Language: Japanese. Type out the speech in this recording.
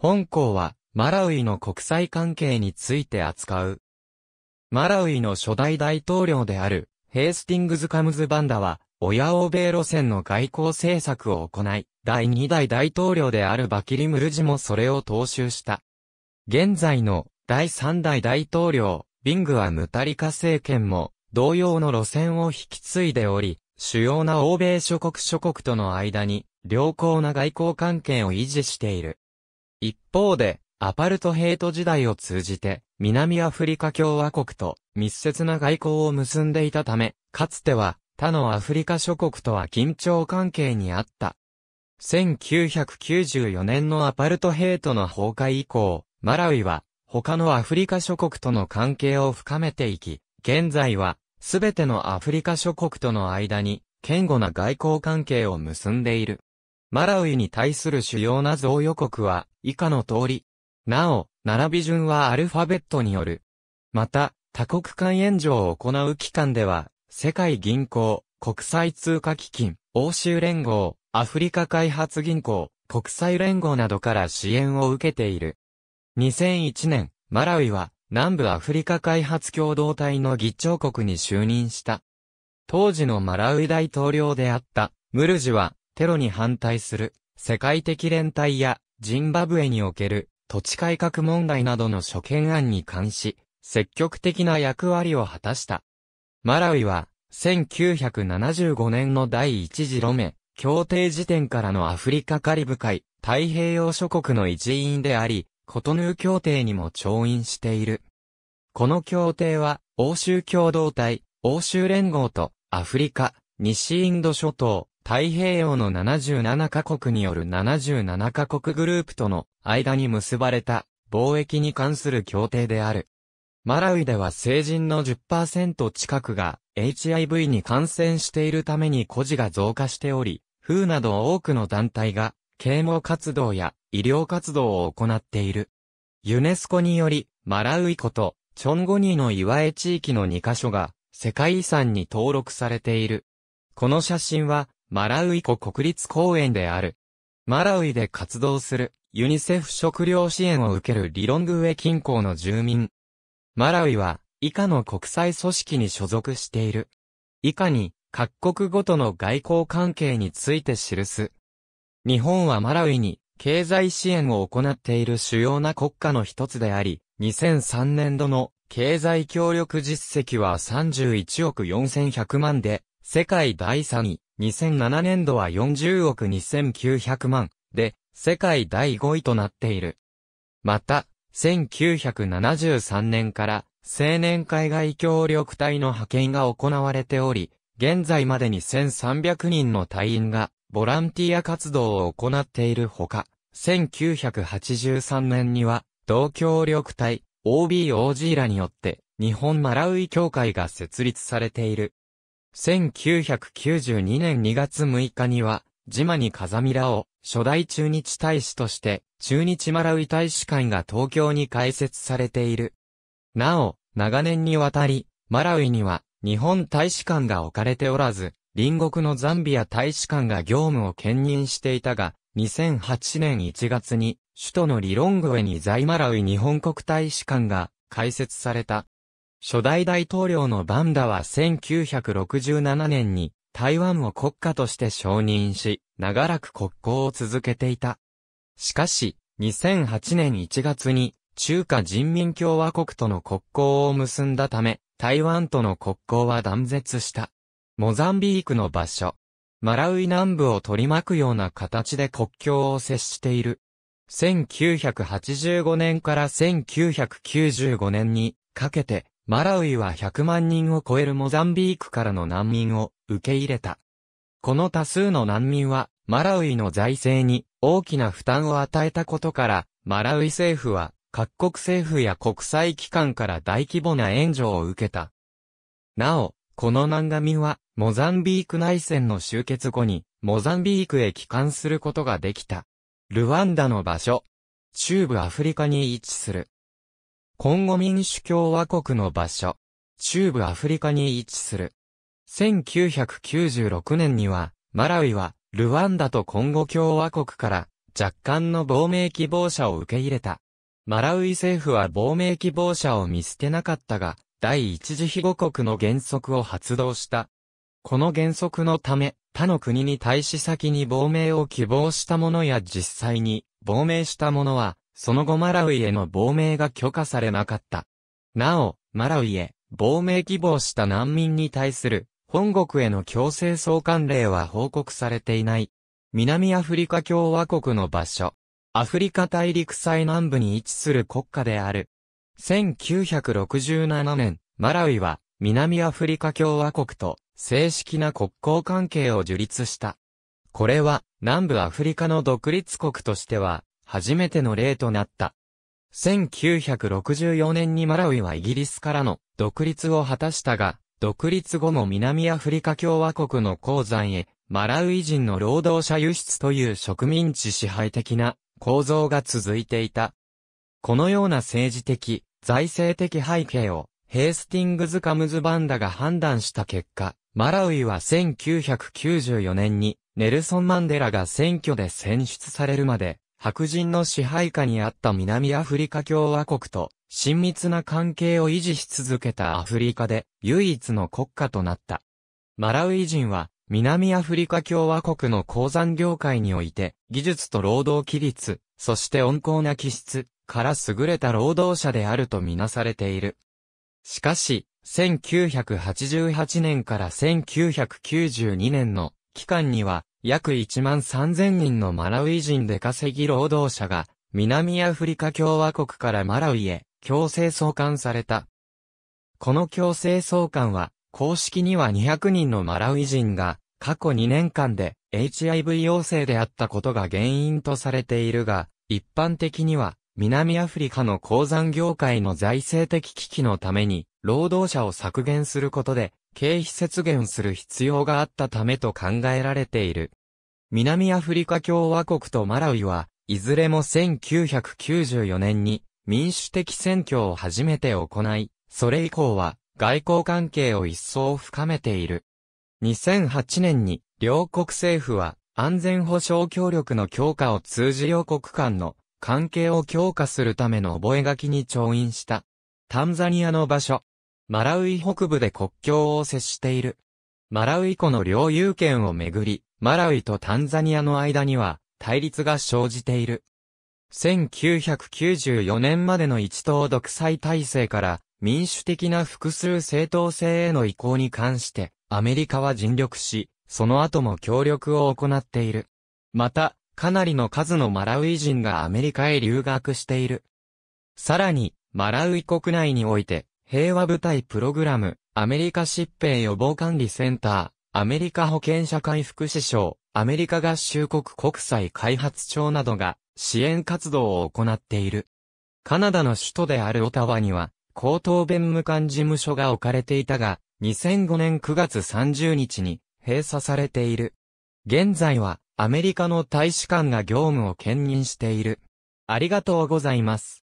本校は、マラウイの国際関係について扱う。マラウイの初代大統領である、ヘイスティングズ・カムズ・バンダは、親欧米路線の外交政策を行い、第2代大統領であるバキリ・ムルジもそれを踏襲した。現在の第3代大統領、ビングはムタリカ政権も、同様の路線を引き継いでおり、主要な欧米諸国諸国との間に、良好な外交関係を維持している。一方で、アパルトヘイト時代を通じて、南アフリカ共和国と密接な外交を結んでいたため、かつては他のアフリカ諸国とは緊張関係にあった。1994年のアパルトヘイトの崩壊以降、マラウイは他のアフリカ諸国との関係を深めていき、現在はすべてのアフリカ諸国との間に堅固な外交関係を結んでいる。マラウイに対する主要な贈与国は、以下の通り。なお、並び順はアルファベットによる。また、多国間援助を行う機関では、世界銀行、国際通貨基金、欧州連合、アフリカ開発銀行、国際連合などから支援を受けている。2001年、マラウイは、南部アフリカ開発共同体の議長国に就任した。当時のマラウイ大統領であった、ムルジは、テロに反対する世界的連帯やジンバブエにおける土地改革問題などの諸懸案に関し、積極的な役割を果たした。マラウイは、1975年の第一次ロメ、協定時点からのアフリカカリブ海、太平洋諸国の一員であり、コトヌー協定にも調印している。この協定は、欧州共同体、欧州連合と、アフリカ、西インド諸島、太平洋の77カ国による77カ国グループとの間に結ばれた貿易に関する協定である。マラウイでは成人の10%近くが HIV に感染しているために孤児が増加しており、風など多くの団体が啓蒙活動や医療活動を行っている。ユネスコにより、マラウイ湖とチョンゴニーの岩江地域の2カ所が世界遺産に登録されている。この写真はマラウイ湖国立公園である。マラウイで活動するユニセフ食料支援を受けるリロングウェ近郊の住民。マラウイは以下の国際組織に所属している。以下に各国ごとの外交関係について記す。日本はマラウイに経済支援を行っている主要な国家の一つであり、2003年度の経済協力実績は31億4100万で、世界第3位、2007年度は40億2900万で、世界第5位となっている。また、1973年から青年海外協力隊の派遣が行われており、現在までに1300人の隊員がボランティア活動を行っているほか、1983年には同協力隊 OBOG らによって日本マラウイ協会が設立されている。1992年2月6日には、島に風ラを初代中日大使として、中日マラウイ大使館が東京に開設されている。なお、長年にわたり、マラウイには日本大使館が置かれておらず、隣国のザンビア大使館が業務を兼任していたが、2008年1月に、首都のリロングウェに在マラウイ日本国大使館が開設された。初代大統領のバンダは1967年に台湾を国家として承認し、長らく国交を続けていた。しかし、2008年1月に中華人民共和国との国交を結んだため、台湾との国交は断絶した。モザンビークの場所。マラウイ南部を取り巻くような形で国境を接している。1985年から1995年にかけてマラウイは100万人を超えるモザンビークからの難民を受け入れた。この多数の難民は、マラウイの財政に大きな負担を与えたことから、マラウイ政府は各国政府や国際機関から大規模な援助を受けた。なお、この難民は、モザンビーク内戦の終結後に、モザンビークへ帰還することができた。ルワンダの場所。中部アフリカに位置する。コンゴ民主共和国の場所、中部アフリカに位置する。1996年には、マラウイは、ルワンダとコンゴ共和国から若干の亡命希望者を受け入れた。マラウイ政府は亡命希望者を見捨てなかったが、第一次被護国の原則を発動した。この原則のため、他の国に対し先に亡命を希望した者や実際に亡命した者は、その後マラウイへの亡命が許可されなかった。なお、マラウイへ亡命希望した難民に対する本国への強制送還令は報告されていない。南アフリカ共和国の場所。アフリカ大陸最南部に位置する国家である。1967年、マラウイは南アフリカ共和国と正式な国交関係を樹立した。これは南部アフリカの独立国としては初めての例となった。1964年にマラウイはイギリスからの独立を果たしたが、独立後も南アフリカ共和国の鉱山へ、マラウイ人の労働者輸出という植民地支配的な構造が続いていた。このような政治的、財政的背景を、ヘースティングズ・カムズ・バンダが判断した結果、マラウイは1994年に、ネルソン・マンデラが選挙で選出されるまで、白人の支配下にあった南アフリカ共和国と親密な関係を維持し続けたアフリカで唯一の国家となった。マラウイ人は南アフリカ共和国の鉱山業界において技術と労働規律、そして温厚な気質から優れた労働者であるとみなされている。しかし、1988年から1992年の期間には約1万3000人のマラウイ人で稼ぎ労働者が、南アフリカ共和国からマラウイへ強制送還された。この強制送還は、公式には200人のマラウイ人が、過去2年間で HIV 陽性であったことが原因とされているが、一般的には、南アフリカの鉱山業界の財政的危機のために、労働者を削減することで、経費節減する必要があったためと考えられている。南アフリカ共和国とマラウイは、いずれも1994年に民主的選挙を初めて行い、それ以降は外交関係を一層深めている。2008年に両国政府は安全保障協力の強化を通じ両国間の関係を強化するための覚書に調印した。タンザニアの場所、マラウイ北部で国境を接している。マラウイ湖の領有権をめぐり、マラウイとタンザニアの間には対立が生じている。1994年までの一党独裁体制から民主的な複数政党制への移行に関してアメリカは尽力し、その後も協力を行っている。また、かなりの数のマラウイ人がアメリカへ留学している。さらに、マラウイ国内において、平和部隊プログラム、アメリカ疾病予防管理センター、アメリカ保健社会福祉省、アメリカ合衆国国際開発庁などが支援活動を行っている。カナダの首都であるオタワには、高等弁務官事務所が置かれていたが、2005年9月30日に閉鎖されている。現在はアメリカの大使館が業務を兼任している。ありがとうございます。